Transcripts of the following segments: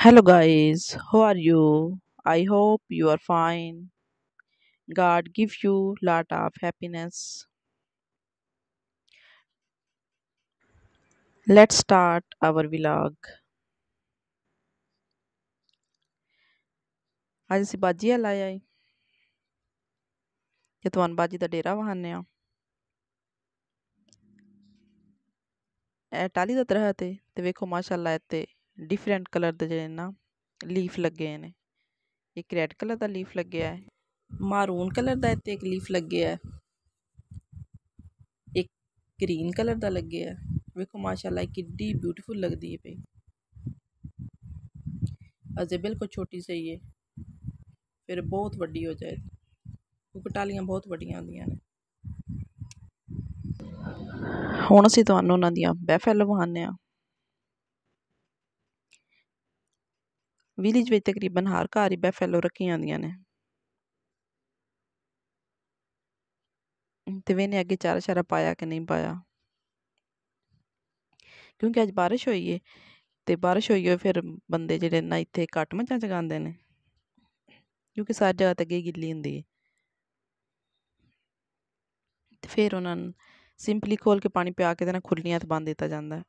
Hello, guys, how are you? I hope you are fine. God give you lot of happiness. Let's start our vlog. ਅੱਜ ਅਸੀਂ ਬਾਜੀ ਵਾਲਾ ਆਏ ਤੇ ਤੁਹਾਨੂੰ ਬਾਜੀ ਦਾ ਡੇਰਾ ਵਹਾਨੇ ਆ ਇਹ ਟਾਲੀ ਦਾ ਦਰਖਤ ਹੈ ਤੇ ਵੇਖੋ ਮਾਸ਼ਾਅੱਲਾ ਇੱਥੇ ਡਿਫਰੈਂਟ ਕਲਰ ਦੇ ਜਿਹੜੇ ਨਾ ਲੀਫ ਲੱਗੇ ਨੇ ਇੱਕ ਰੈੱਡ ਕਲਰ ਦਾ ਲੀਫ ਲੱਗਿਆ ਹੈ ਮਾਰੂਨ ਕਲਰ ਦਾ ਇੱਥੇ ਇੱਕ ਲੀਫ ਲੱਗਿਆ ਹੈ ਇੱਕ ਗ੍ਰੀਨ ਕਲਰ ਦਾ ਲੱਗਿਆ ਹੈ ਵੇਖੋ ਮਾਸ਼ਾਅੱਲਾ ਕਿੱਡੀ ਬਿਊਟੀਫੁਲ ਲੱਗਦੀ ਹੈ ਪਈ ਅਜੇ ਬਿਲਕੁਲ ਛੋਟੀ ਸਹੀ ਹੈ ਫਿਰ ਬਹੁਤ ਵੱਡੀ ਹੋ ਜਾਏਗੀ ਉਹ ਕਟਾਲੀਆਂ ਬਹੁਤ ਵੱਡੀਆਂ ਹੁੰਦੀਆਂ ਨੇ ਹੁਣ ਅਸੀਂ ਤੁਹਾਨੂੰ ਉਹਨਾਂ ਦੀਆਂ ਬੈਫਲ ਲਵਾਉਂਦੇ ਆ ਵਿਲੇਜ ਵਿੱਚ ਤਕਰੀਬਨ ਹਰ ਘਰ ਹੀ ਬੈਫੈਲੋ ਰੱਖੀਆਂ ਜਾਂਦੀਆਂ ਨੇ ਤੇ ਵੇਨੇ ਅੱਗੇ ਚਾਰਾ ਚਾਰਾ ਪਾਇਆ ਕਿ ਨਹੀਂ ਪਾਇਆ ਕਿਉਂਕਿ ਅੱਜ ਬਾਰਿਸ਼ ਹੋਈ ਏ ਤੇ ਬਾਰਿਸ਼ ਹੋਈ ਹੋਏ ਫਿਰ ਬੰਦੇ ਜਿਹੜੇ ਨਾ ਇੱਥੇ ਕੱਟ ਮਚਾਂ ਚਗਾਉਂਦੇ ਨੇ ਕਿਉਂਕਿ ਸਾਰ ਜਗ੍ਹਾ ਤੇ ਅੱਗੇ ਗਿੱਲੀ ਹੁੰਦੀ ਏ ਤੇ ਫਿਰ ਉਹਨਾਂ ਨੂੰ ਸਿੰਪਲੀ ਖੋਲ ਕੇ ਪਾਣੀ ਪਿਆ ਕੇ ਤੇ ਨਾ ਖੁੱਲੀਆਂ ਤੇ ਬੰਦ ਦਿੱਤਾ ਜਾਂਦਾ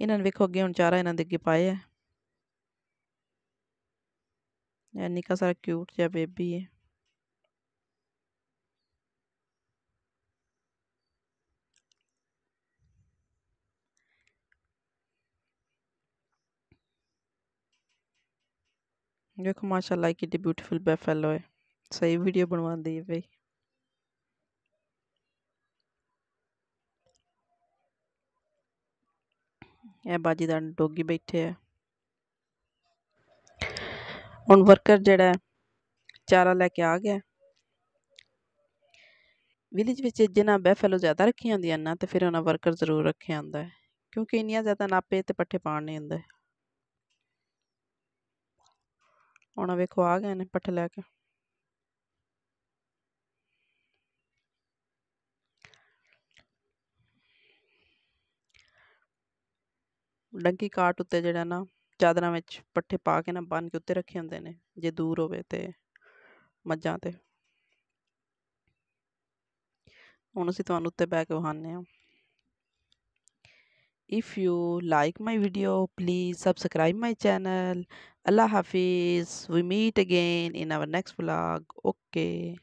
ਇਹਨਾਂ ਨੂੰ ਵੇਖੋ ਅੱਗੇ ਹੁਣ ਚਾਰਾ ਇਹਨਾਂ ਦੇ ਅੱਗੇ ਪਾਏ ਐ ਐਨਿਕਾ ਸਾਰਾ ਕਿਊਟ ਜਿਹਾ ਬੇਬੀ ਐ ਦੇਖੋ ਮਾਸ਼ਾਅੱਲਾ ਕਿੰਨੀ ਬਿਊਟੀਫੁਲ ਬੈਫਲੋ ਐ ਸਹੀ ਵੀਡੀਓ ਬਣਵਾਉਂਦੀ ਐ ਬਈ ਇਹ ਬਾਜੀਦਾਰ ਡੋਗੀ ਬੈਠੇ ਆ ਹੁਣ ਵਰਕਰ ਜਿਹੜਾ ਚਾਰਾ ਲੈ ਕੇ ਆ ਗਿਆ ਵਿਲੇਜ ਵਿੱਚ ਜਿੰਨਾ ਬੈਫਲੋ ਜ਼ਿਆਦਾ ਰੱਖੀਆਂ ਹੁੰਦੀਆਂ ਨਾ ਤੇ ਫਿਰ ਉਹਨਾਂ ਵਰਕਰ ਜ਼ਰੂਰ ਰੱਖਿਆ ਹੁੰਦਾ ਹੈ ਕਿਉਂਕਿ ਇੰਨੀਆਂ ਜ਼ਿਆਦਾ ਨਾਪੇ ਤੇ ਪੱਠੇ ਪਾਣ ਨਹੀਂ ਹੁੰਦੇ ਹੁਣ ਵੇਖੋ ਆ ਗਏ ਨੇ ਪੱਠੇ ਲੈ ਕੇ ਡੰਕੀ ਕਾਟ ਉੱਤੇ ਜਿਹੜਾ ਨਾ ਚਾਦਰਾਂ ਵਿੱਚ ਪੱਠੇ ਪਾ ਕੇ ਨਾ ਬੰਨ ਕੇ ਉੱਤੇ ਰੱਖੇ ਹੁੰਦੇ ਨੇ ਜੇ ਦੂਰ ਹੋਵੇ ਤੇ ਮੱਜਾਂ ਤੇ ਹੁਣ ਅਸੀਂ ਤੁਹਾਨੂੰ ਉੱਤੇ ਬੈ ਕੇ ਵਹਾਨੇ ਆ if you like my video please subscribe my channel ਅੱਲਾ ਹਾਫਿਜ਼ we meet again in our next vlog okay